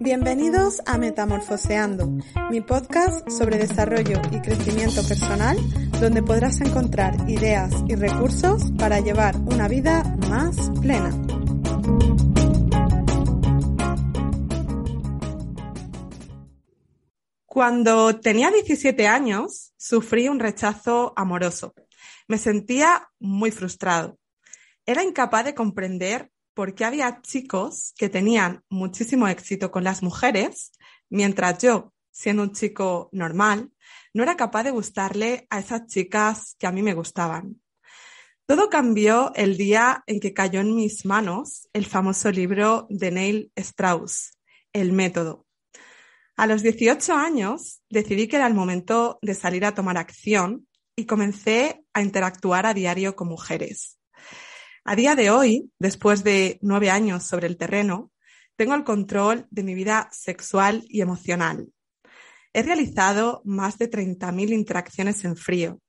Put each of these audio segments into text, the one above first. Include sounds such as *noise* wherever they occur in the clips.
Bienvenidos a Metamorfoseando, mi podcast sobre desarrollo y crecimiento personal, donde podrás encontrar ideas y recursos para llevar una vida más plena. Cuando tenía 17 años, sufrí un rechazo amoroso. Me sentía muy frustrado. Era incapaz de comprender porque había chicos que tenían muchísimo éxito con las mujeres, mientras yo, siendo un chico normal, no era capaz de gustarle a esas chicas que a mí me gustaban. Todo cambió el día en que cayó en mis manos el famoso libro de Neil Strauss, El método. A los 18 años decidí que era el momento de salir a tomar acción y comencé a interactuar a diario con mujeres. A día de hoy, después de nueve años sobre el terreno, tengo el control de mi vida sexual y emocional. He realizado más de 30.000 interacciones en frío.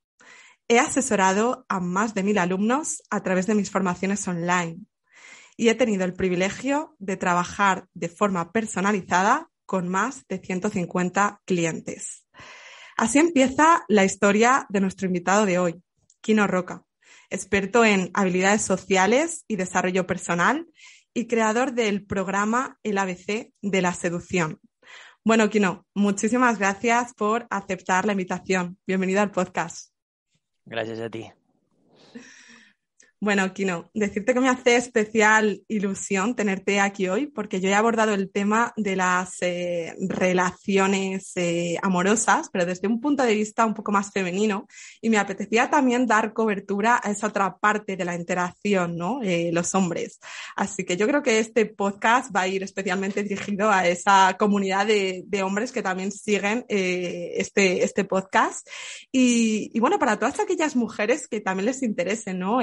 He asesorado a más de 1.000 alumnos a través de mis formaciones online y he tenido el privilegio de trabajar de forma personalizada con más de 150 clientes. Así empieza la historia de nuestro invitado de hoy, Kino Roca experto en habilidades sociales y desarrollo personal y creador del programa El ABC de la seducción. Bueno, Kino, muchísimas gracias por aceptar la invitación. Bienvenido al podcast. Gracias a ti. Bueno, Kino, decirte que me hace especial ilusión tenerte aquí hoy porque yo he abordado el tema de las eh, relaciones eh, amorosas, pero desde un punto de vista un poco más femenino y me apetecía también dar cobertura a esa otra parte de la interacción, ¿no? Eh, los hombres. Así que yo creo que este podcast va a ir especialmente dirigido a esa comunidad de, hombres que también siguen este, este podcast. Y, bueno, para todas aquellas mujeres que también les interese, ¿no?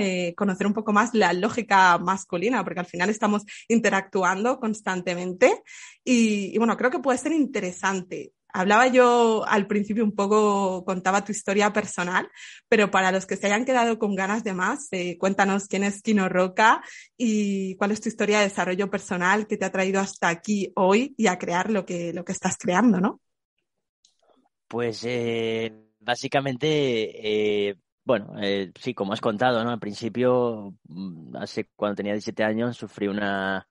conocer un poco más la lógica masculina, porque al final estamos interactuando constantemente y, bueno, creo que puede ser interesante. Hablaba yo al principio un poco, contaba tu historia personal, pero para los que se hayan quedado con ganas de más, eh, cuéntanos quién es Kino Roca y cuál es tu historia de desarrollo personal que te ha traído hasta aquí hoy y a crear lo que, lo que estás creando, ¿no? Pues eh, básicamente eh, bueno, eh, sí, como has contado, ¿no? Al principio, mm, hace cuando tenía 17 años, sufrí una,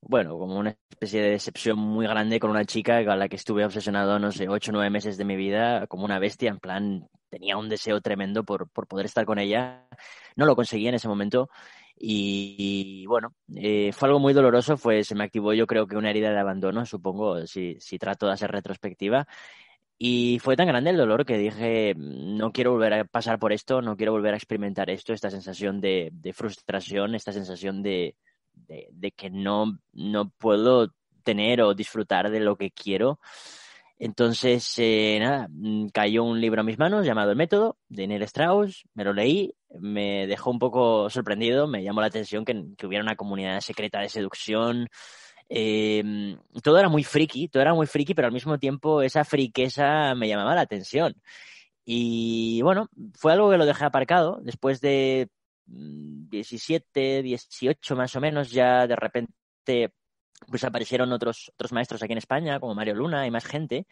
bueno, como una especie de decepción muy grande con una chica con la que estuve obsesionado, no sé, 8 o 9 meses de mi vida, como una bestia, en plan, tenía un deseo tremendo por, por poder estar con ella. No lo conseguí en ese momento y, bueno, eh, fue algo muy doloroso, fue, se me activó yo creo que una herida de abandono, supongo, si, si trato de hacer retrospectiva, y fue tan grande el dolor que dije, no quiero volver a pasar por esto, no quiero volver a experimentar esto, esta sensación de, de frustración, esta sensación de, de, que no, no puedo tener o disfrutar de lo que quiero. Entonces, eh, nada, mm, cayó un libro a mis manos llamado El Método, de Neil Strauss, me lo leí, me dejó un poco sorprendido, me llamó la atención que, que hubiera una comunidad secreta de seducción, Em, todo era muy friki, todo era muy friki, pero al mismo tiempo esa friqueza me llamaba la atención. Y bueno, fue algo que lo dejé aparcado. Después de 17, mm, 18 más o menos, ya de repente pues aparecieron otros, otros maestros aquí en España, como Mario Luna y más gente.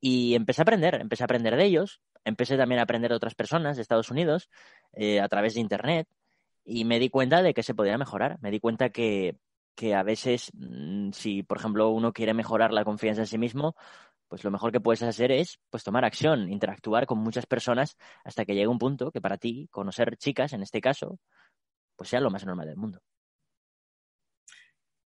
Y empecé a aprender, empecé a aprender de ellos, empecé también a aprender de otras personas de Estados Unidos eh, a través de Internet y me di cuenta de que se podía mejorar, me di cuenta que, que a veces, mm, si por ejemplo uno quiere mejorar la confianza en sí mismo, pues lo mejor que puedes hacer es pues tomar acción, interactuar con muchas personas hasta que llegue un punto que para ti conocer chicas, en este caso, pues sea lo más normal del mundo.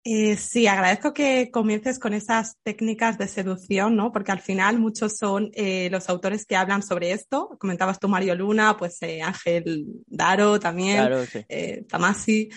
Eh, sí, agradezco que comiences con esas técnicas de seducción, ¿no? Porque al final muchos son eh, los autores que hablan sobre esto. Comentabas tú Mario Luna, pues eh, Ángel Daro también, Tamasi.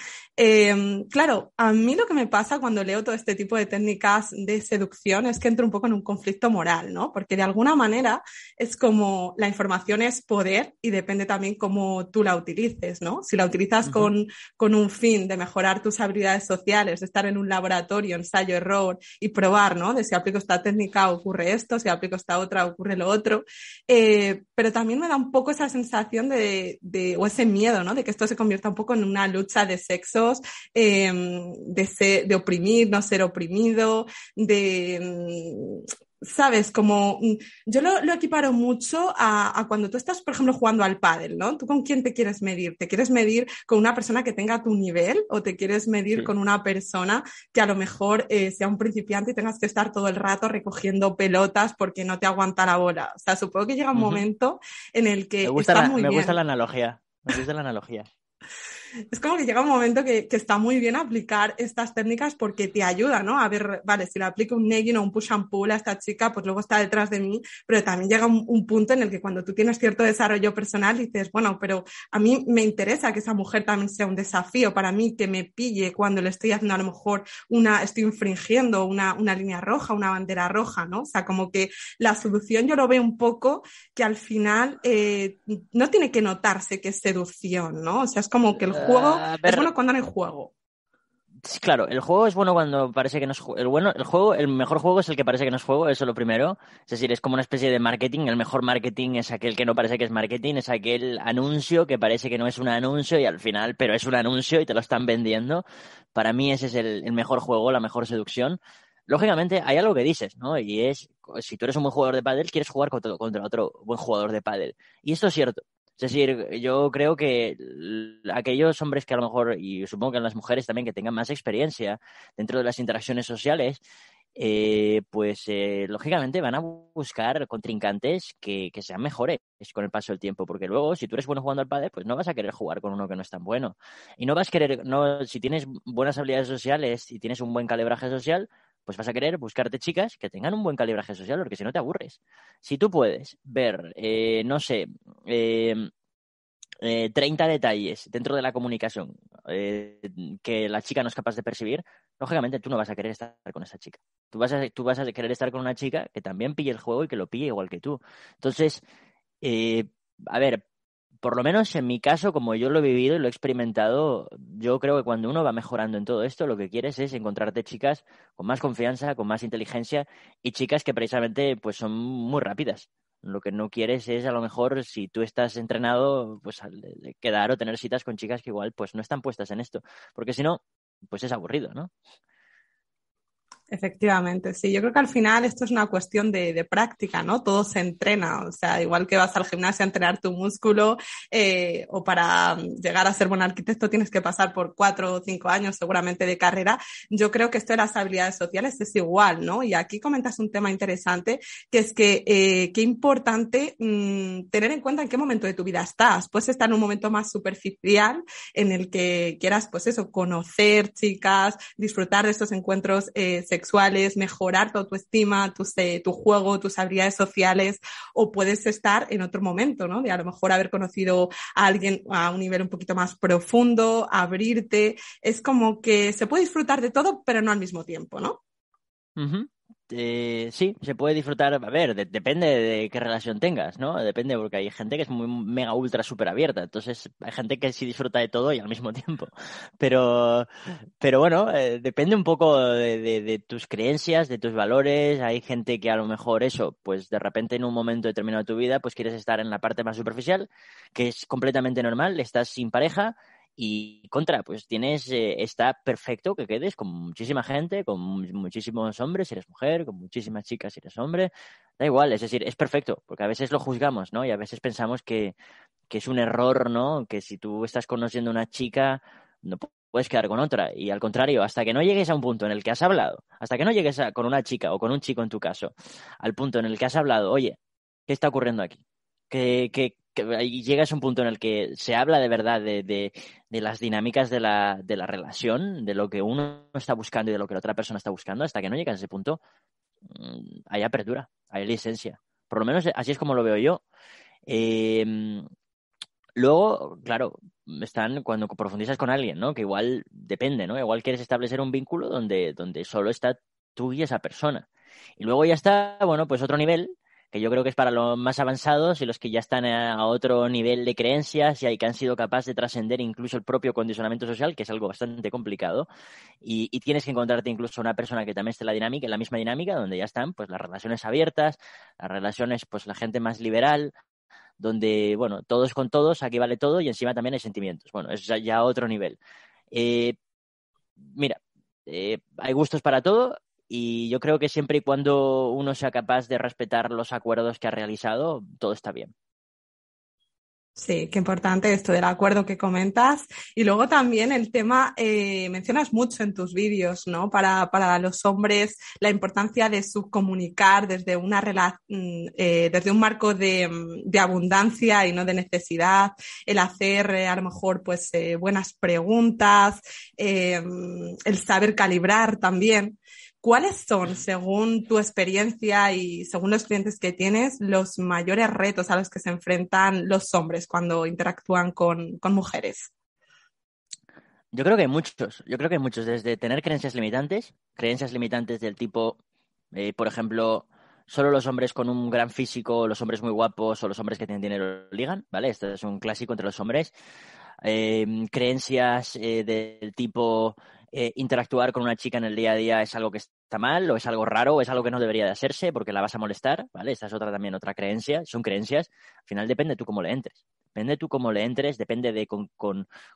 claro, a mí lo que me pasa cuando leo todo este tipo de técnicas de seducción es que entro un poco en un conflicto moral, ¿no? Porque de alguna manera es como la información es poder y depende también cómo tú la utilices, ¿no? Si la utilizas con, con un fin de mejorar tus habilidades sociales, de estar en un laboratorio, ensayo, error y probar, ¿no? De si aplico esta técnica ocurre esto, si aplico esta otra ocurre lo otro. Eh, pero también me da un poco esa sensación de, o ese miedo, ¿no? De que esto se convierta un poco en una lucha de sexos, eh, de, de oprimir, no ser oprimido, de sabes, como mm, yo lo, lo equiparo mucho a, cuando tú estás, por ejemplo, jugando al pádel, ¿no? ¿Tú con quién te quieres medir? ¿Te quieres medir con una persona que tenga tu nivel o te quieres medir con una persona que a lo mejor eh, sea un principiante y tengas que estar todo el rato recogiendo pelotas porque no te aguanta la bola? O sea, supongo que llega un momento en el que me muy gusta la analogía, me gusta la analogía. *laughs* *laughs* es como que llega un momento que, está muy bien aplicar estas técnicas porque te ayuda, ¿no? A ver, vale, si le aplico un negging o un push and pull a esta chica, pues luego está detrás de mí, pero también llega un, punto en el que cuando tú tienes cierto desarrollo personal dices, bueno, pero a mí me interesa que esa mujer también sea un desafío para mí, que me pille cuando le estoy haciendo a lo mejor una, estoy infringiendo una, línea roja, una bandera roja, ¿no? O sea, como que la solución yo lo veo un poco que al final eh, no tiene que notarse que es seducción, ¿no? O sea, es como que el juego ah, es bueno cuando no hay juego. Claro, el juego es bueno cuando parece que no es el bueno, el juego, el mejor juego es el que parece que no es juego, eso es lo primero. Es decir, es como una especie de marketing, el mejor marketing es aquel que no parece que es marketing, es aquel anuncio que parece que no es un anuncio y al final, pero es un anuncio y te lo están vendiendo. Para mí ese es el, mejor juego, la mejor seducción. Lógicamente hay algo que dices, ¿no? Y es si tú eres un buen jugador de pádel, quieres jugar contra, otro buen jugador de pádel. Y esto es cierto. Es decir, yo creo que aquellos hombres que a lo mejor, y supongo que las mujeres también, que tengan más experiencia dentro de las interacciones sociales, eh, pues eh, lógicamente van a buscar contrincantes que, que, sean mejores con el paso del tiempo, porque luego si tú eres bueno jugando al padre, pues no vas a querer jugar con uno que no es tan bueno. Y no vas a querer, no, si tienes buenas habilidades sociales y tienes un buen calibraje social, pues vas a querer buscarte chicas que tengan un buen calibraje social, porque si no te aburres. Si tú puedes ver, eh, no sé, 30 eh, eh, detalles dentro de la comunicación que la chica no es capaz de percibir, lógicamente tú no vas a querer estar con esa chica. Tú vas, a, tú vas a querer estar con una chica que también pille el juego y que lo pille igual que tú. Entonces, a ver, por lo menos en mi caso, como yo lo he vivido y lo he experimentado, yo creo que cuando uno va mejorando en todo esto, lo que quieres es encontrarte chicas con más confianza, con más inteligencia y chicas que precisamente pues son muy rápidas. Lo que no quieres es a lo mejor si tú estás entrenado, pues quedar o tener citas con chicas que igual pues no están puestas en esto, porque si no, pues es aburrido, ¿no? Efectivamente, sí. Yo creo que al final esto es una cuestión de, práctica, ¿no? Todo se entrena, o sea, igual que vas al gimnasio a entrenar tu músculo eh, o para mm, llegar a ser buen arquitecto tienes que pasar por cuatro o cinco años seguramente de carrera. Yo creo que esto de las habilidades sociales es igual, ¿no? Y aquí comentas un tema interesante, que es que eh, qué importante mm, tener en cuenta en qué momento de tu vida estás. Puedes estar en un momento más superficial en el que quieras, pues eso, conocer chicas, disfrutar de estos encuentros eh, sexuales, mejorar tu autoestima, tu, juego, tus habilidades sociales, o puedes estar en otro momento, ¿no? De a lo mejor haber conocido a alguien a un nivel un poquito más profundo, abrirte. Es como que se puede disfrutar de todo, pero no al mismo tiempo, ¿no? Eh, sí, se puede disfrutar, a ver, depende de qué relación tengas, ¿no? Depende, porque hay gente que es muy mega ultra súper abierta, entonces hay gente que sí disfruta de todo y al mismo *laughs* tiempo. Pero, pero bueno, eh, depende un poco de, tus creencias, de tus valores, hay gente que a lo mejor eso, pues de repente en un momento determinado de tu vida, pues quieres estar en la parte más superficial, que es completamente normal, estás sin pareja, y contra, pues tienes, eh, está perfecto que quedes con muchísima gente, con muchísimos hombres si eres mujer, con muchísimas chicas si eres hombre. Da igual, es decir, es perfecto, porque a veces lo juzgamos, ¿no? Y a veces pensamos que, que es un error, ¿no? Que si tú estás conociendo a una chica, no puedes quedar con otra. Y al contrario, hasta que no llegues a un punto en el que has hablado, hasta que no llegues con una chica o con un chico en tu caso, al punto en el que has hablado, oye, ¿qué está ocurriendo aquí? ¿Qué, qué, que llegas a un punto en el que se habla de verdad de, las dinámicas de la, de la, relación, de lo que uno está buscando y de lo que la otra persona está buscando, hasta que no llegas a ese punto, mm, hay apertura, hay licencia. Por lo menos eh, así es como lo veo yo. Em, luego, claro, están cuando profundizas con alguien, ¿no? Que igual depende, ¿no? Igual quieres establecer un vínculo donde, donde solo está tú y esa persona. Y luego ya está, bueno, pues otro nivel, que yo creo que es para los más avanzados y los que ya están a otro nivel de creencias y que han sido capaces de trascender incluso el propio condicionamiento social, que es algo bastante complicado. Y, tienes que encontrarte incluso una persona que también esté la dinámica, en la misma dinámica, donde ya están pues las relaciones abiertas, las relaciones, pues la gente más liberal, donde, bueno, todos con todos, aquí vale todo y encima también hay sentimientos. Bueno, es ya, otro nivel. Eh, mira, eh, hay gustos para todo, y yo creo que siempre y cuando uno sea capaz de respetar los acuerdos que ha realizado, todo está bien. Sí, qué importante esto del acuerdo que comentas. Y luego también el tema, eh, mencionas mucho en tus vídeos, ¿no? Para, los hombres, la importancia de subcomunicar desde, una mm, eh, desde un marco mm, de, abundancia y no de necesidad, el hacer eh, a lo mejor pues buenas preguntas, mm, el saber calibrar también. ¿Cuáles son, según tu experiencia y según los clientes que tienes, los mayores retos a los que se enfrentan los hombres cuando interactúan con, mujeres? Yo creo que hay muchos, yo creo que muchos, desde tener creencias limitantes, creencias limitantes del tipo, eh, por ejemplo, solo los hombres con un gran físico, los hombres muy guapos o los hombres que tienen dinero ligan, ¿vale? Esto es un clásico entre los hombres. Eh, creencias eh, del tipo eh, interactuar con una chica en el día a día es algo que está mal, o es algo raro, o es algo que no debería de hacerse porque la vas a molestar, ¿vale? Esta es otra también, otra creencia, son creencias. Al final depende tú cómo le entres. Depende tú cómo le entres, depende de con,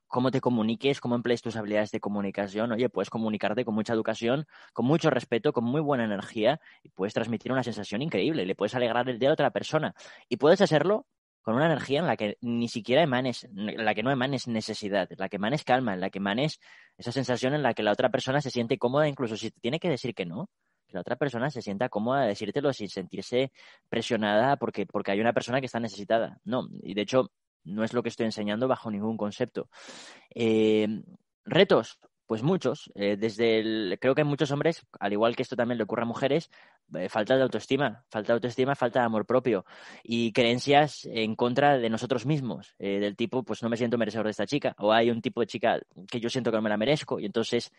cómo te comuniques, cómo emplees tus habilidades de comunicación. Oye, puedes comunicarte con mucha educación, con mucho respeto, con muy buena energía y puedes transmitir una sensación increíble. Le puedes alegrar el día a otra persona y puedes hacerlo con una energía en la que ni siquiera emanes, en la que no emanes necesidad, en la que emanes calma, en la que emanes esa sensación en la que la otra persona se siente cómoda, incluso si tiene que decir que no, que la otra persona se sienta cómoda de decírtelo sin sentirse presionada porque, porque hay una persona que está necesitada. No, y de hecho, no es lo que estoy enseñando bajo ningún concepto. Eh, retos, pues muchos, eh, desde el, creo que hay muchos hombres, al igual que esto también le ocurre a mujeres, eh, falta de autoestima, falta de autoestima, falta de amor propio y creencias en contra de nosotros mismos, eh, del tipo, pues no me siento merecedor de esta chica, o hay un tipo de chica que yo siento que no me la merezco y entonces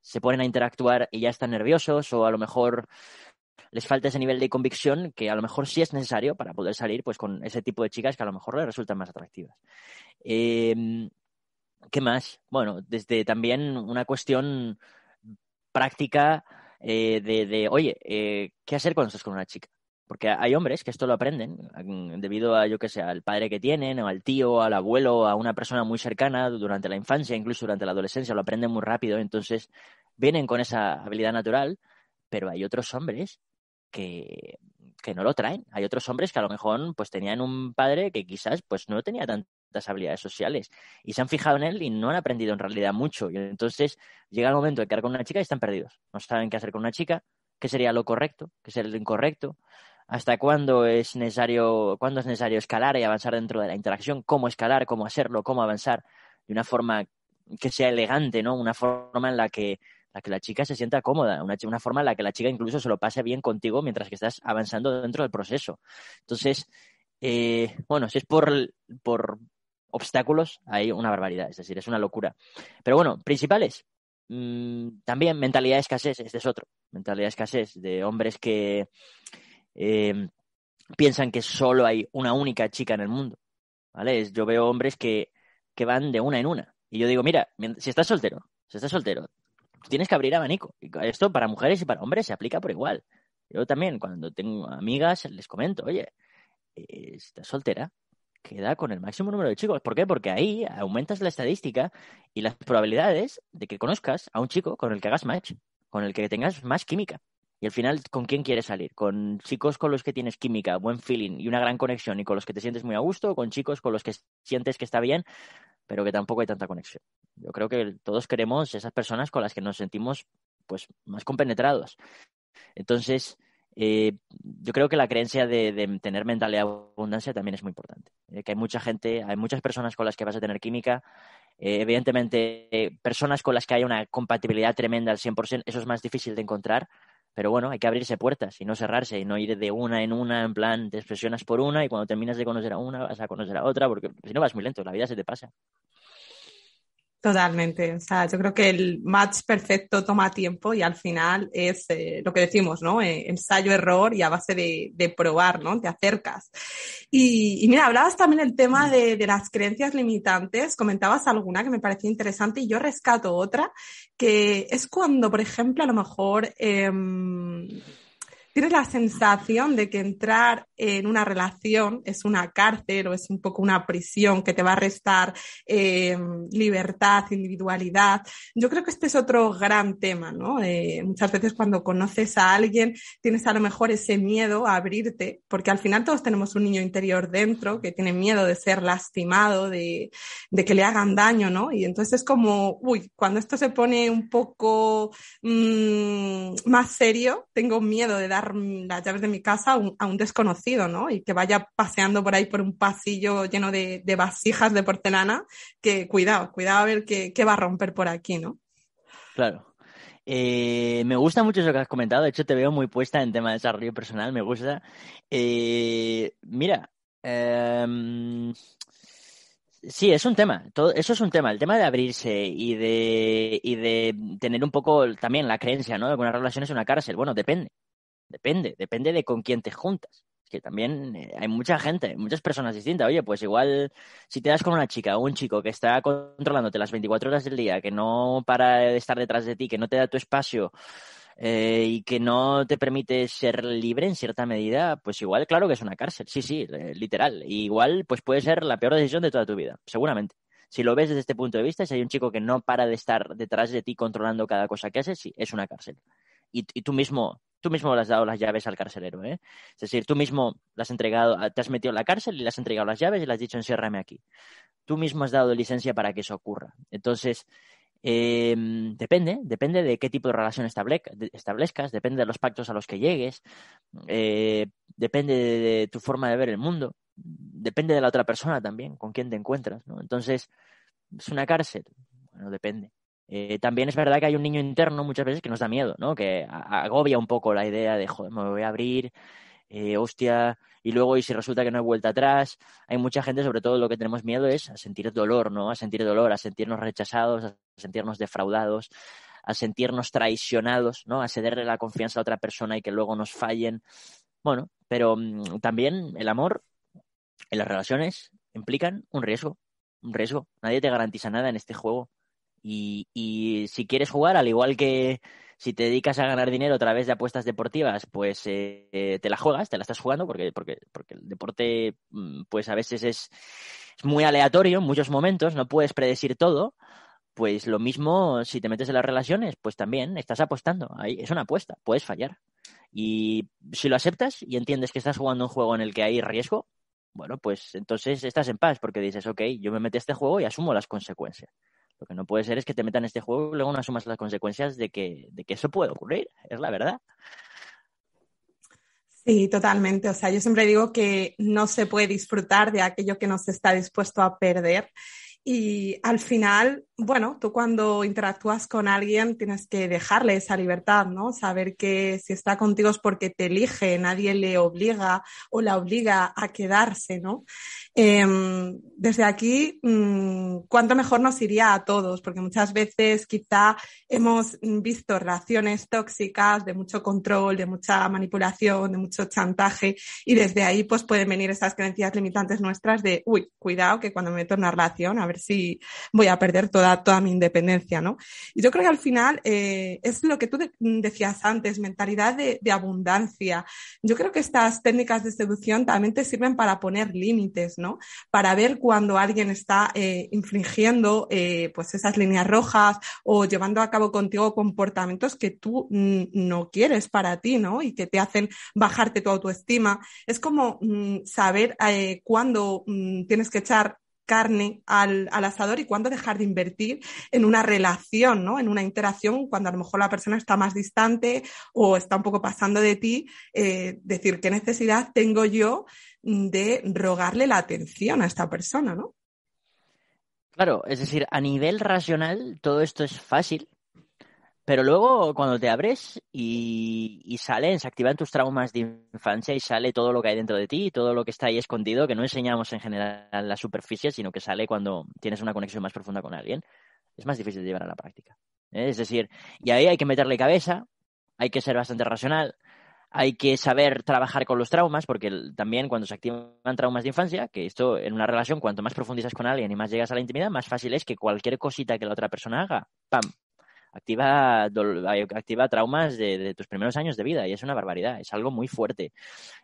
se ponen a interactuar y ya están nerviosos o a lo mejor les falta ese nivel de convicción que a lo mejor sí es necesario para poder salir pues con ese tipo de chicas que a lo mejor les resultan más atractivas. Eh, ¿Qué más? Bueno, desde también una cuestión práctica eh, de, oye, eh, ¿qué hacer cuando estás con una chica? Porque hay hombres que esto lo aprenden mm, debido a, yo qué sé, al padre que tienen, o al tío, al abuelo, a una persona muy cercana durante la infancia, incluso durante la adolescencia, lo aprenden muy rápido, entonces vienen con esa habilidad natural, pero hay otros hombres que, no lo traen. Hay otros hombres que a lo mejor pues tenían un padre que quizás pues no tenía tanto, las habilidades sociales. Y se han fijado en él y no han aprendido en realidad mucho. Y entonces llega el momento de quedar con una chica y están perdidos. No saben qué hacer con una chica, qué sería lo correcto, qué sería lo incorrecto, hasta cuándo es necesario, cuándo es necesario escalar y avanzar dentro de la interacción, cómo escalar, cómo hacerlo, cómo avanzar de una forma que sea elegante, ¿no? Una forma en la que la chica se sienta cómoda, una, forma en la que la chica incluso se lo pase bien contigo mientras que estás avanzando dentro del proceso. Entonces, eh, bueno, si es por, por, obstáculos hay una barbaridad, es decir, es una locura. Pero bueno, principales. Mm, también mentalidad de escasez, este es otro. Mentalidad de escasez de hombres que eh, piensan que solo hay una única chica en el mundo. ¿vale? Yo veo hombres que, que van de una en una. Y yo digo, mira, si estás soltero, si estás soltero, tienes que abrir abanico. Esto para mujeres y para hombres se aplica por igual. Yo también, cuando tengo amigas, les comento, oye, eh, estás soltera, queda con el máximo número de chicos. ¿Por qué? Porque ahí aumentas la estadística y las probabilidades de que conozcas a un chico con el que hagas match, con el que tengas más química. Y al final, ¿con quién quieres salir? ¿Con chicos con los que tienes química, buen feeling y una gran conexión y con los que te sientes muy a gusto? con chicos con los que sientes que está bien, pero que tampoco hay tanta conexión? Yo creo que todos queremos esas personas con las que nos sentimos pues más compenetrados. Entonces, eh, yo creo que la creencia de, tener mentalidad de abundancia también es muy importante. Eh, que hay mucha gente, hay muchas personas con las que vas a tener química. Eh, evidentemente, personas con las que hay una compatibilidad tremenda al 100%, eso es más difícil de encontrar. Pero bueno, hay que abrirse puertas y no cerrarse y no ir de una en una, en plan, te expresionas por una y cuando terminas de conocer a una vas a conocer a otra, porque si no vas muy lento, la vida se te pasa. Totalmente. O sea, yo creo que el match perfecto toma tiempo y al final es eh, lo que decimos, ¿no? Eh, ensayo, error y a base de, probar, ¿no? Te acercas. Y, mira, hablabas también el tema mm. de, las creencias limitantes. Comentabas alguna que me parecía interesante y yo rescato otra, que es cuando, por ejemplo, a lo mejor em, ¿Tienes la sensación de que entrar en una relación es una cárcel o es un poco una prisión que te va a restar eh, libertad, individualidad? Yo creo que este es otro gran tema, ¿no? Eh, muchas veces cuando conoces a alguien tienes a lo mejor ese miedo a abrirte, porque al final todos tenemos un niño interior dentro que tiene miedo de ser lastimado, de, que le hagan daño, ¿no? Y entonces es como, uy, cuando esto se pone un poco mm, más serio, tengo miedo de dar las llaves de mi casa a un, desconocido, Y que vaya paseando por ahí por un pasillo lleno de, vasijas de porcelana, que cuidado, cuidado a ver qué, va a romper por aquí, ¿no? Claro. Eh, me gusta mucho eso que has comentado. De hecho, te veo muy puesta en tema de desarrollo personal. Me gusta. Eh, mira. Em, sí, es un tema. Todo, eso es un tema. El tema de abrirse y de, y de tener un poco también la creencia, ¿no? De que una relación es una cárcel. Bueno, depende. Depende, depende de con quién te juntas. Es que también eh, hay mucha gente, muchas personas distintas. Oye, pues igual si te das con una chica o un chico que está controlándote las 24 horas del día, que no para de estar detrás de ti, que no te da tu espacio, eh, y que no te permite ser libre en cierta medida, pues igual, claro que es una cárcel, sí, sí, eh, literal. igual, pues puede ser la peor decisión de toda tu vida, seguramente. Si lo ves desde este punto de vista, si hay un chico que no para de estar detrás de ti controlando cada cosa que haces, sí, es una cárcel. y tú mismo tú mismo le has dado las llaves al carcelero, ¿eh? Es decir, tú mismo las has entregado, ah, te has metido en la cárcel y le has entregado las llaves y le has dicho enciérrame aquí. Tú mismo has dado licencia para que eso ocurra. Entonces, em, depende, depende de qué tipo de relación establezcas, depende de los pactos a los que llegues, eh, depende de, tu forma de ver el mundo, depende de la otra persona también, con quién te encuentras, ¿no? Entonces, ¿es una cárcel? Bueno, depende. Eh, también es verdad que hay un niño interno muchas veces que nos da miedo, ¿no? Que agobia un poco la idea de, joder, me voy a abrir, eh, hostia, y luego, y si resulta que no hay vuelta atrás, hay mucha gente, sobre todo lo que tenemos miedo es a sentir dolor, ¿no? A sentir dolor, a sentirnos rechazados, a sentirnos defraudados, a sentirnos traicionados, ¿no? A cederle la confianza a otra persona y que luego nos fallen. Bueno, pero mm, también el amor en las relaciones implican un riesgo, un riesgo. Nadie te garantiza nada en este juego y, si quieres jugar, al igual que si te dedicas a ganar dinero a través de apuestas deportivas, pues eh, eh, te la juegas, te la estás jugando, porque, porque, porque el deporte, mm, pues a veces es, muy aleatorio en muchos momentos, no puedes predecir todo. Pues lo mismo si te metes en las relaciones, pues también estás apostando. Ahí, es una apuesta, puedes fallar. Y si lo aceptas y entiendes que estás jugando un juego en el que hay riesgo, bueno, pues entonces estás en paz porque dices, ok, yo me meto a este juego y asumo las consecuencias. Lo que no puede ser es que te metan este juego y luego no asumas las consecuencias de que, de que eso puede ocurrir, es la verdad. Sí, totalmente. O sea, yo siempre digo que no se puede disfrutar de aquello que no se está dispuesto a perder. Y al final, bueno, tú cuando interactúas con alguien tienes que dejarle esa libertad, ¿no? Saber que si está contigo es porque te elige, nadie le obliga o la obliga a quedarse, ¿no? Em, desde aquí, mm, ¿cuánto mejor nos iría a todos? Porque muchas veces quizá hemos visto relaciones tóxicas de mucho control, de mucha manipulación, de mucho chantaje y desde ahí pues pueden venir esas creencias limitantes nuestras de, uy, cuidado que cuando me meto en una relación, a ver si voy a perder toda, toda mi independencia, Y yo creo que al final eh, es lo que tú decías antes, mentalidad de, de, abundancia. Yo creo que estas técnicas de seducción también te sirven para poner límites, ¿no? Para ver cuando alguien está eh, infringiendo eh, pues esas líneas rojas o llevando a cabo contigo comportamientos que tú no quieres para ti, ¿no? Y que te hacen bajarte tu autoestima. Es como mm, saber eh, cuándo mm, tienes que echar carne al, asador y cuándo dejar de invertir en una relación, ¿no? En una interacción cuando a lo mejor la persona está más distante o está un poco pasando de ti, eh, decir qué necesidad tengo yo de rogarle la atención a esta persona, ¿no? Claro, es decir, a nivel racional todo esto es fácil, pero luego cuando te abres y, y, salen, se activan tus traumas de infancia y sale todo lo que hay dentro de ti, todo lo que está ahí escondido, que no enseñamos en general en la superficie, sino que sale cuando tienes una conexión más profunda con alguien, es más difícil de llevar a la práctica. ¿Eh? Es decir, y ahí hay que meterle cabeza, hay que ser bastante racional, hay que saber trabajar con los traumas, porque también cuando se activan traumas de infancia, que esto en una relación, cuanto más profundizas con alguien y más llegas a la intimidad, más fácil es que cualquier cosita que la otra persona haga, ¡pam!, activa, activa traumas de, tus primeros años de vida y es una barbaridad, es algo muy fuerte.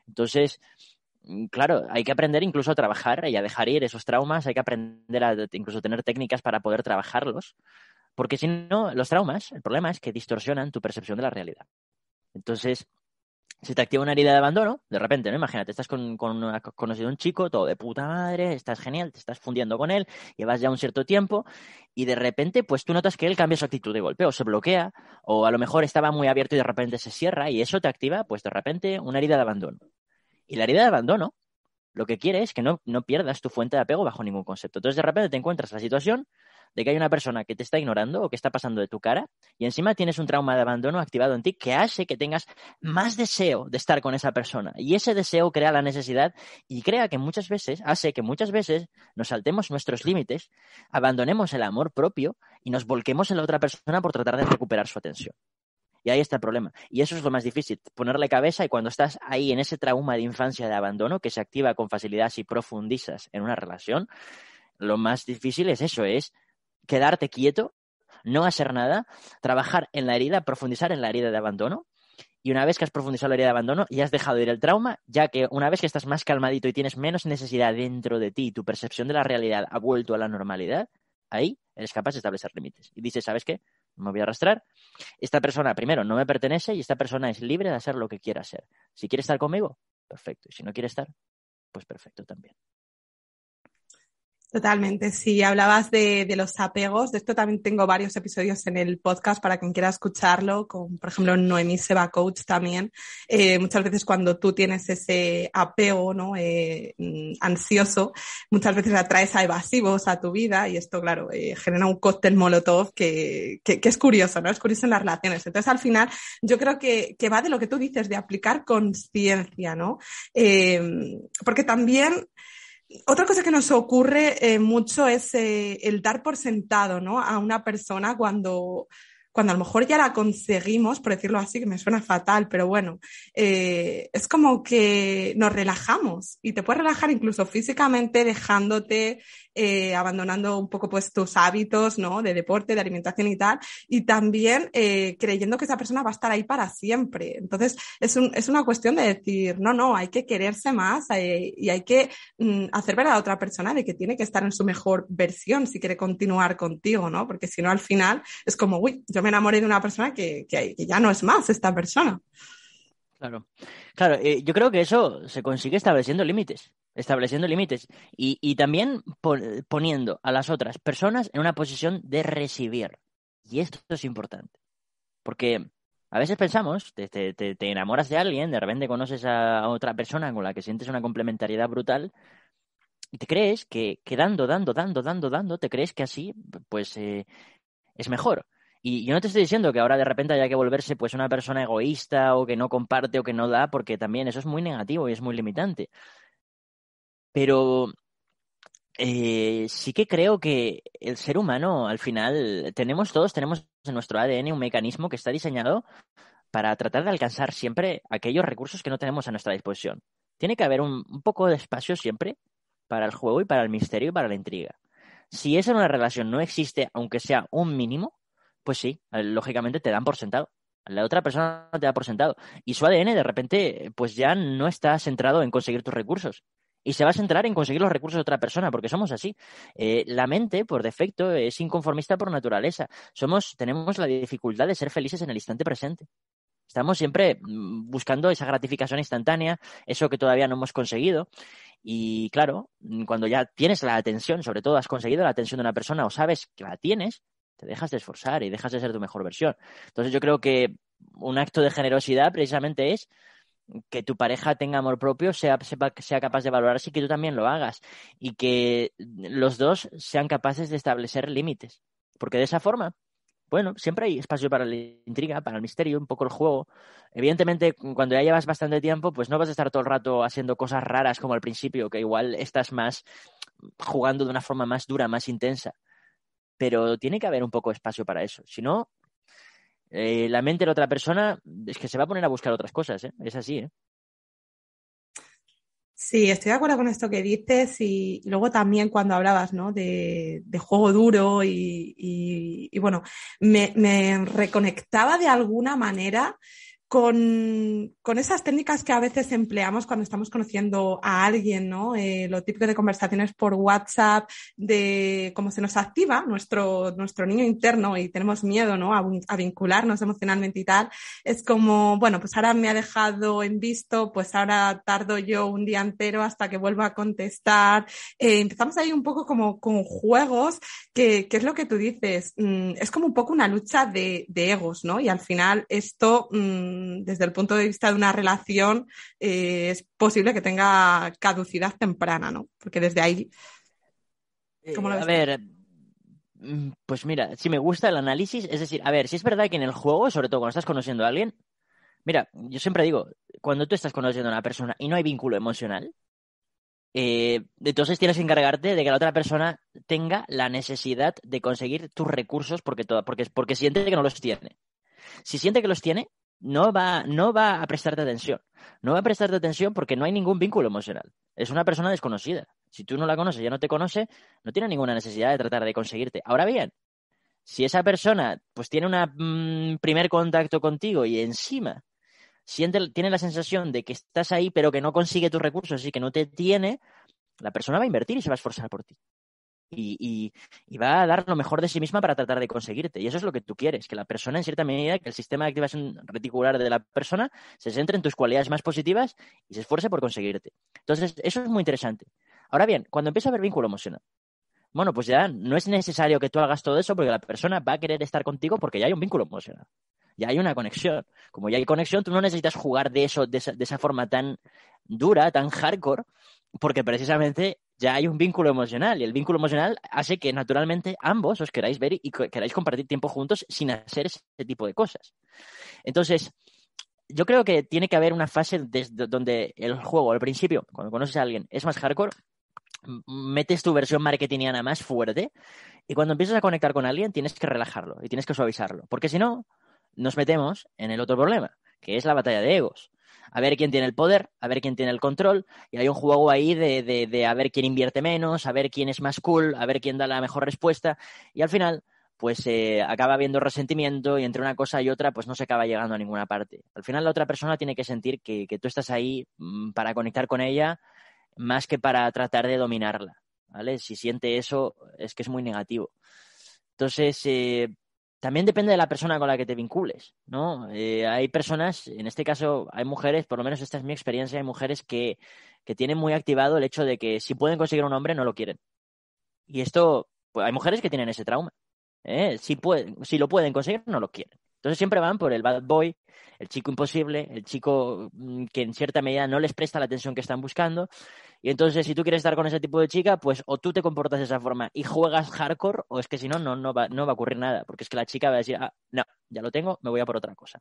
Entonces, mm, claro, hay que aprender incluso a trabajar y a dejar ir esos traumas, hay que aprender a incluso tener técnicas para poder trabajarlos, porque si no, los traumas, el problema es que distorsionan tu percepción de la realidad. Entonces, se te activa una herida de abandono, de repente, ¿no? Imagínate, estás con, con, una, un chico, todo de puta madre, estás genial, te estás fundiendo con él, llevas ya un cierto tiempo, y de repente, pues tú notas que él cambia su actitud de golpe, o se bloquea, o a lo mejor estaba muy abierto y de repente se cierra, y eso te activa, pues de repente, una herida de abandono. Y la herida de abandono, lo que quiere es que no, no pierdas tu fuente de apego bajo ningún concepto. Entonces, de repente te encuentras la situación de que hay una persona que te está ignorando o que está pasando de tu cara y encima tienes un trauma de abandono activado en ti que hace que tengas más deseo de estar con esa persona. Y ese deseo crea la necesidad y crea que muchas veces, hace que muchas veces nos saltemos nuestros límites, abandonemos el amor propio y nos volquemos en la otra persona por tratar de recuperar su atención. Y ahí está el problema. Y eso es lo más difícil, ponerle cabeza y cuando estás ahí en ese trauma de infancia de abandono que se activa con facilidad si profundizas en una relación, lo más difícil es eso, es quedarte quieto, no hacer nada, trabajar en la herida, profundizar en la herida de abandono. Y una vez que has profundizado la herida de abandono y has dejado ir el trauma, ya que una vez que estás más calmadito y tienes menos necesidad dentro de ti, tu percepción de la realidad ha vuelto a la normalidad, ahí eres capaz de establecer límites. Y dices, ¿sabes qué? Me voy a arrastrar. Esta persona, primero, no me pertenece y esta persona es libre de hacer lo que quiera hacer. Si quiere estar conmigo, perfecto. Y si no quiere estar, pues perfecto también. Totalmente, Si hablabas de, los apegos, de esto también tengo varios episodios en el podcast para quien quiera escucharlo, con por ejemplo Noemí Seba Coach también. Eh, muchas veces cuando tú tienes ese apego ¿no? Eh, mm, ansioso, muchas veces atraes a evasivos a tu vida y esto, claro, eh, genera un cóctel molotov que, es curioso, ¿no? Es curioso en las relaciones. Entonces, al final, yo creo que, que va de lo que tú dices, de aplicar conciencia, ¿no? porque también otra cosa que nos ocurre eh, mucho es eh, el dar por sentado ¿no? a una persona cuando cuando a lo mejor ya la conseguimos, por decirlo así, que me suena fatal, pero bueno, eh, es como que nos relajamos y te puedes relajar incluso físicamente dejándote, eh, abandonando un poco pues tus hábitos, ¿no? De deporte, de alimentación y tal, y también eh, creyendo que esa persona va a estar ahí para siempre. Entonces, es, una cuestión de decir, no, no, hay que quererse más y hay que mm, hacer ver a la otra persona de que tiene que estar en su mejor versión si quiere continuar contigo, ¿no? Porque si no, al final es como, uy, yo me enamoré de una persona que, ya no es más esta persona. Claro, claro, eh, yo creo que eso se consigue estableciendo límites, estableciendo límites y, también poniendo a las otras personas en una posición de recibir. Y esto es importante, porque a veces pensamos, te, enamoras de alguien, de repente conoces a otra persona con la que sientes una complementariedad brutal y te crees que, quedando, dando, dando, dando, dando, te crees que así pues eh, es mejor. Y yo no te estoy diciendo que ahora de repente haya que volverse pues una persona egoísta o que no comparte o que no da, porque también eso es muy negativo y es muy limitante. Pero eh, sí que creo que el ser humano, al final, tenemos todos, tenemos en nuestro ADN un mecanismo que está diseñado para tratar de alcanzar siempre aquellos recursos que no tenemos a nuestra disposición. Tiene que haber un, poco de espacio siempre para el juego y para el misterio y para la intriga. Si esa en una relación no existe, aunque sea un mínimo, pues sí, eh, lógicamente te dan por sentado. La otra persona te da por sentado. Y su ADN de repente, pues ya no está centrado en conseguir tus recursos. Y se va a centrar en conseguir los recursos de otra persona, porque somos así. Eh, la mente, por defecto, es inconformista por naturaleza. Somos, tenemos la dificultad de ser felices en el instante presente. Estamos siempre mm, buscando esa gratificación instantánea, eso que todavía no hemos conseguido. Y claro, mm, cuando ya tienes la atención, sobre todo has conseguido la atención de una persona o sabes que la tienes, te dejas de esforzar y dejas de ser tu mejor versión. Entonces yo creo que un acto de generosidad precisamente es que tu pareja tenga amor propio, sea, sea capaz de valorarse y que tú también lo hagas. Y que los dos sean capaces de establecer límites. Porque de esa forma, bueno, siempre hay espacio para la intriga, para el misterio, un poco el juego. Evidentemente, cuando ya llevas bastante tiempo, pues no vas a estar todo el rato haciendo cosas raras como al principio, que igual estás más jugando de una forma más dura, más intensa pero tiene que haber un poco de espacio para eso. Si no, eh, la mente de la otra persona es que se va a poner a buscar otras cosas, ¿eh? es así. ¿eh? Sí, estoy de acuerdo con esto que dices y, luego también cuando hablabas ¿no? de, juego duro y, bueno, me, reconectaba de alguna manera con, esas técnicas que a veces empleamos cuando estamos conociendo a alguien, ¿no? Eh, lo típico de conversaciones por WhatsApp, de cómo se nos activa nuestro, nuestro niño interno y tenemos miedo, ¿no? A, vincularnos emocionalmente y tal. Es como, bueno, pues ahora me ha dejado en visto, pues ahora tardo yo un día entero hasta que vuelva a contestar. Eh, empezamos ahí un poco como con juegos, que, es lo que tú dices. Mm, es como un poco una lucha de, egos, ¿no? Y al final esto, mm, desde el punto de vista de una relación, eh, es posible que tenga caducidad temprana, ¿no? Porque desde ahí. ¿cómo eh, a ver, mm, pues mira, si me gusta el análisis, es decir, a ver, si es verdad que en el juego, sobre todo cuando estás conociendo a alguien, mira, yo siempre digo, cuando tú estás conociendo a una persona y no hay vínculo emocional, eh, entonces tienes que encargarte de que la otra persona tenga la necesidad de conseguir tus recursos porque, porque, porque siente que no los tiene. Si siente que los tiene, no va, no va a prestarte atención. No va a prestarte atención porque no hay ningún vínculo emocional. Es una persona desconocida. Si tú no la conoces, ya no te conoce, no tiene ninguna necesidad de tratar de conseguirte. Ahora bien, si esa persona pues tiene un mm, primer contacto contigo y encima siente, tiene la sensación de que estás ahí pero que no consigue tus recursos y que no te tiene, la persona va a invertir y se va a esforzar por ti y, va a dar lo mejor de sí misma para tratar de conseguirte. Y eso es lo que tú quieres, que la persona, en cierta medida, que el sistema de activación reticular de la persona se centre en tus cualidades más positivas y se esfuerce por conseguirte. Entonces, eso es muy interesante. Ahora bien, cuando empieza a haber vínculo emocional, bueno, pues ya no es necesario que tú hagas todo eso porque la persona va a querer estar contigo porque ya hay un vínculo emocional. Ya hay una conexión. Como ya hay conexión, tú no necesitas jugar de eso, de esa forma tan dura, tan hardcore, porque precisamente ya hay un vínculo emocional y el vínculo emocional hace que naturalmente ambos os queráis ver y queráis compartir tiempo juntos sin hacer ese tipo de cosas. Entonces, yo creo que tiene que haber una fase desde donde el juego al principio, cuando conoces a alguien, es más hardcore, metes tu versión marketingiana más fuerte y cuando empiezas a conectar con alguien tienes que relajarlo y tienes que suavizarlo, porque si no, nos metemos en el otro problema, que es la batalla de egos a ver quién tiene el poder, a ver quién tiene el control, y hay un juego ahí de, a ver quién invierte menos, a ver quién es más cool, a ver quién da la mejor respuesta, y al final pues eh, acaba habiendo resentimiento y entre una cosa y otra pues no se acaba llegando a ninguna parte. Al final la otra persona tiene que sentir que, tú estás ahí mm, para conectar con ella más que para tratar de dominarla, ¿vale? Si siente eso es que es muy negativo. Entonces, eh, también depende de la persona con la que te vincules, ¿no? Eh, hay personas, en este caso hay mujeres, por lo menos esta es mi experiencia, hay mujeres que, que, tienen muy activado el hecho de que si pueden conseguir un hombre no lo quieren. Y esto, pues hay mujeres que tienen ese trauma. ¿eh? Si, si lo pueden conseguir, no lo quieren. Entonces siempre van por el bad boy, el chico imposible, el chico mm, que en cierta medida no les presta la atención que están buscando. Y entonces, si tú quieres estar con ese tipo de chica, pues o tú te comportas de esa forma y juegas hardcore, o es que si no, no, no, va, no va a ocurrir nada, porque es que la chica va a decir, ah, no, ya lo tengo, me voy a por otra cosa.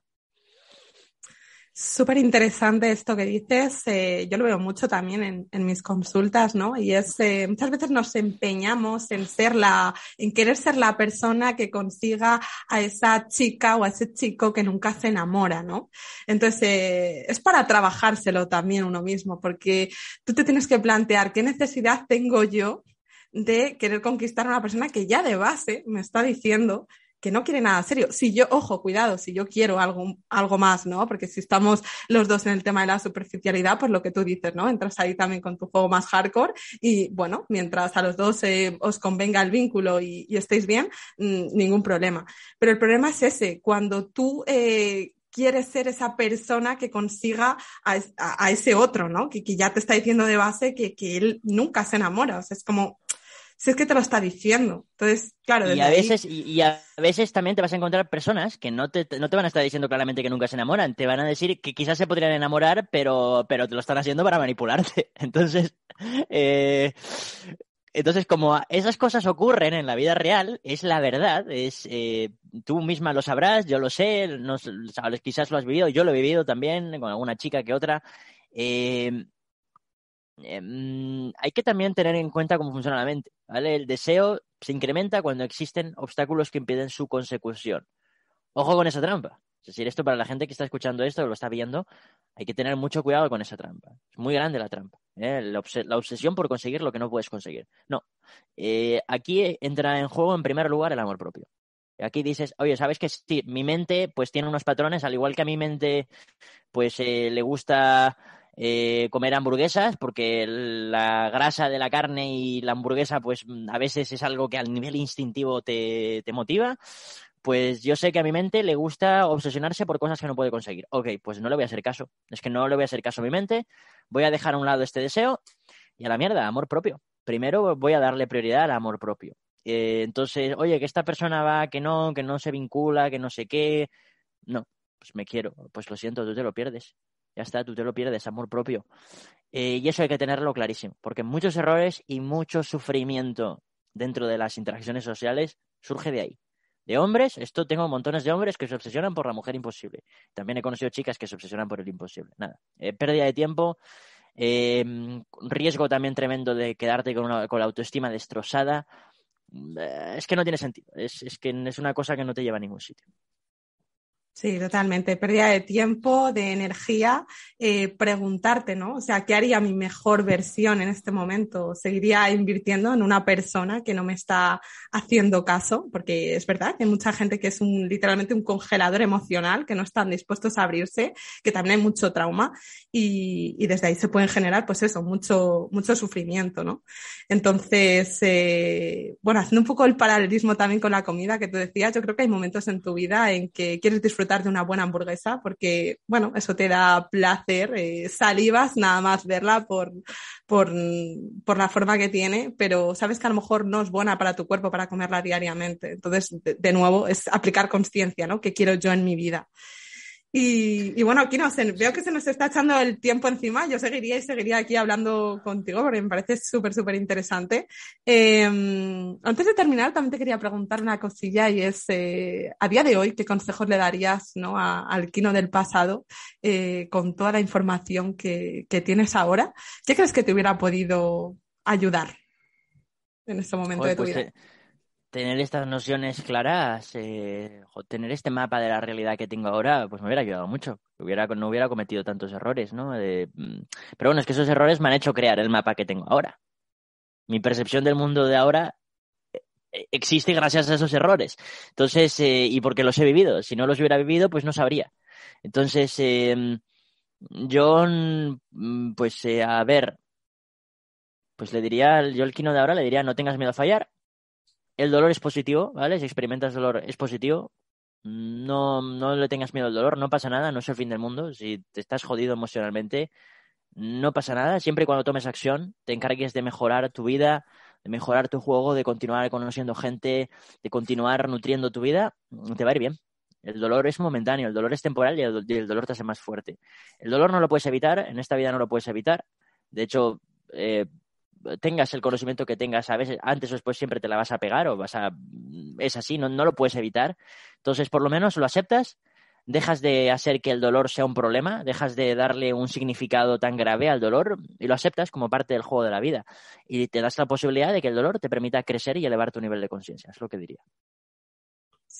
Súper interesante esto que dices. Eh, yo lo veo mucho también en, mis consultas, ¿no? Y es, eh, muchas veces nos empeñamos en ser la, en querer ser la persona que consiga a esa chica o a ese chico que nunca se enamora, ¿no? Entonces, eh, es para trabajárselo también uno mismo, porque tú te tienes que plantear qué necesidad tengo yo de querer conquistar a una persona que ya de base me está diciendo que no quiere nada serio. Si yo, ojo, cuidado, si yo quiero algo, algo más, ¿no? Porque si estamos los dos en el tema de la superficialidad, pues lo que tú dices, ¿no? Entras ahí también con tu juego más hardcore y bueno, mientras a los dos eh, os convenga el vínculo y, estéis bien, mm, ningún problema. Pero el problema es ese, cuando tú... Eh, quieres ser esa persona que consiga a, ese otro, ¿no? Que, ya te está diciendo de base que, que él nunca se enamora. O sea, es como, si es que te lo está diciendo. Entonces, claro. Y a, veces, y a veces también te vas a encontrar personas que no te, van a estar diciendo claramente que nunca se enamoran, te van a decir que quizás se podrían enamorar, pero, pero te lo están haciendo para manipularte. *laughs* Entonces, eh, entonces, como esas cosas ocurren en la vida real, es la verdad, es eh, tú misma lo sabrás, yo lo sé, no, quizás lo has vivido, yo lo he vivido también con alguna chica que otra. Eh, Em, hay que también tener en cuenta cómo funciona la mente. ¿vale? El deseo se incrementa cuando existen obstáculos que impiden su consecución. Ojo con esa trampa. Es decir, esto para la gente que está escuchando esto o lo está viendo, hay que tener mucho cuidado con esa trampa. Es muy grande la trampa. ¿eh? La, obsesión por conseguir lo que no puedes conseguir. No. Eh, aquí entra en juego, en primer lugar, el amor propio. Aquí dices, oye, ¿sabes que sí, mi mente pues tiene unos patrones, al igual que a mi mente pues eh, le gusta eh, comer hamburguesas porque la grasa de la carne y la hamburguesa pues a veces es algo que al nivel instintivo te, te motiva. Pues yo sé que a mi mente le gusta obsesionarse por cosas que no puede conseguir. Ok, pues no le voy a hacer caso. Es que no le voy a hacer caso a mi mente. Voy a dejar a un lado este deseo y a la mierda, amor propio. Primero voy a darle prioridad al amor propio. Eh, entonces, oye, que esta persona va, que no, que no se vincula, que no sé qué. No, pues me quiero. Pues lo siento, tú te lo pierdes. Ya está, tú te lo pierdes, amor propio. Eh, y eso hay que tenerlo clarísimo, porque muchos errores y mucho sufrimiento dentro de las interacciones sociales surge de ahí. De hombres, esto tengo montones de hombres que se obsesionan por la mujer imposible. También he conocido chicas que se obsesionan por el imposible. Nada, eh, pérdida de tiempo, eh, riesgo también tremendo de quedarte con, una, la autoestima destrozada. Mm, es que no tiene sentido, es, es que es una cosa que no te lleva a ningún sitio. Sí, totalmente. Pérdida de tiempo, de energía, eh, preguntarte, ¿no? O sea, ¿qué haría mi mejor versión en este momento? ¿Seguiría invirtiendo en una persona que no me está haciendo caso? Porque es verdad que hay mucha gente que es un, literalmente un congelador emocional, que no están dispuestos a abrirse, que también hay mucho trauma y, desde ahí se pueden generar, pues eso, mucho, mucho sufrimiento, ¿no? Entonces, eh, bueno, haciendo un poco el paralelismo también con la comida que tú decías, yo creo que hay momentos en tu vida en que quieres disfrutar de una buena hamburguesa porque, bueno, eso te da placer, eh, salivas nada más verla por, por, la forma que tiene, pero sabes que a lo mejor no es buena para tu cuerpo para comerla diariamente. Entonces, de, nuevo, es aplicar conciencia, ¿no? ¿Qué quiero yo en mi vida? Y, bueno, Kino, veo que se nos está echando el tiempo encima. Yo seguiría y seguiría aquí hablando contigo porque me parece súper, súper interesante. Em, antes de terminar, también te quería preguntar una cosilla y es, eh, a día de hoy, ¿qué consejos le darías al Kino del pasado eh, con toda la información que, tienes ahora? ¿Qué crees que te hubiera podido ayudar en este momento de tu pues, vida? Eh, tener estas nociones claras, eh, o tener este mapa de la realidad que tengo ahora, pues me hubiera ayudado mucho. Hubiera, no hubiera cometido tantos errores, ¿no? Mm, pero bueno, es que esos errores me han hecho crear el mapa que tengo ahora. Mi percepción del mundo de ahora eh, existe gracias a esos errores. Entonces, eh, y porque los he vivido. Si no los hubiera vivido, pues no sabría. Entonces, em, yo, mm, pues a ver, pues le diría, yo el Kino de ahora le diría, no tengas miedo a fallar, el dolor es positivo, ¿vale? Si experimentas dolor es positivo. No, no le tengas miedo al dolor, no pasa nada, no es el fin del mundo. Si te estás jodido emocionalmente, no pasa nada. Siempre y cuando tomes acción, te encargues de mejorar tu vida, de mejorar tu juego, de continuar conociendo gente, de continuar nutriendo tu vida, te va a ir bien. El dolor es momentáneo, el dolor es temporal y el, dolor te hace más fuerte. El dolor no lo puedes evitar, en esta vida no lo puedes evitar. De hecho, eh, tengas el conocimiento que tengas, a veces antes o después siempre te la vas a pegar o vas a... Es así, no, no lo puedes evitar. Entonces, por lo menos lo aceptas, dejas de hacer que el dolor sea un problema, dejas de darle un significado tan grave al dolor y lo aceptas como parte del juego de la vida. Y te das la posibilidad de que el dolor te permita crecer y elevar tu nivel de conciencia, es lo que diría.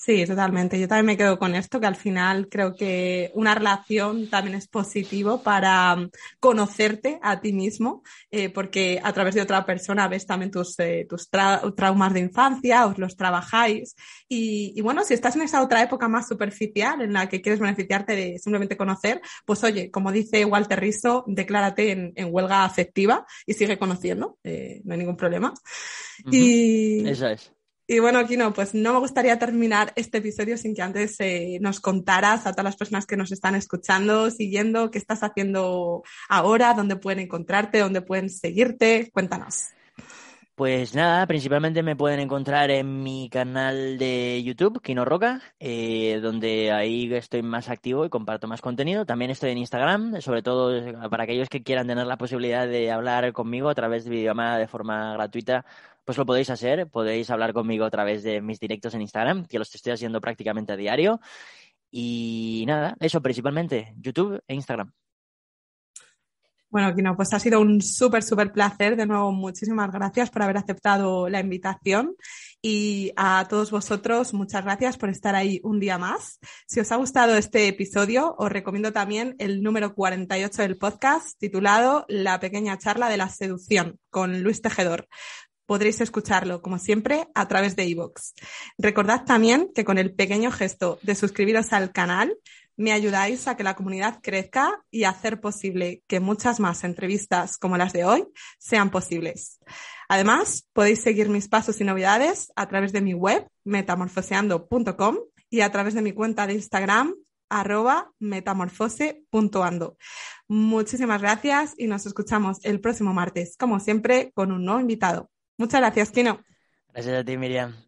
Sí, totalmente. Yo también me quedo con esto, que al final creo que una relación también es positivo para mm, conocerte a ti mismo, eh, porque a través de otra persona ves también tus, eh, tus traumas de infancia, os los trabajáis. Y, bueno, si estás en esa otra época más superficial en la que quieres beneficiarte de simplemente conocer, pues oye, como dice Walter Rizzo, declárate en, huelga afectiva y sigue conociendo, eh, no hay ningún problema. y... Esa es. Y bueno, Kino, pues no me gustaría terminar este episodio sin que antes eh, nos contaras a todas las personas que nos están escuchando, siguiendo, qué estás haciendo ahora, dónde pueden encontrarte, dónde pueden seguirte. Cuéntanos. Pues nada, principalmente me pueden encontrar en mi canal de YouTube, Kino Roca, eh, donde ahí estoy más activo y comparto más contenido. También estoy en Instagram, sobre todo eh, para aquellos que quieran tener la posibilidad de hablar conmigo a través de videollamada de forma gratuita pues lo podéis hacer. Podéis hablar conmigo a través de mis directos en Instagram, que los estoy haciendo prácticamente a diario. Y nada, eso principalmente, YouTube e Instagram. Bueno, Kino, pues ha sido un súper, súper placer. De nuevo, muchísimas gracias por haber aceptado la invitación. Y a todos vosotros, muchas gracias por estar ahí un día más. Si os ha gustado este episodio, os recomiendo también el número 48 del podcast titulado La pequeña charla de la seducción con Luis Tejedor podréis escucharlo, como siempre, a través de iVoox. Recordad también que con el pequeño gesto de suscribiros al canal, me ayudáis a que la comunidad crezca y hacer posible que muchas más entrevistas como las de hoy sean posibles. Además, podéis seguir mis pasos y novedades a través de mi web, metamorfoseando.com, y a través de mi cuenta de Instagram, arroba metamorfose.ando. Muchísimas gracias y nos escuchamos el próximo martes, como siempre, con un nuevo invitado. Muchas gracias, Kino. Gracias a ti, Miriam.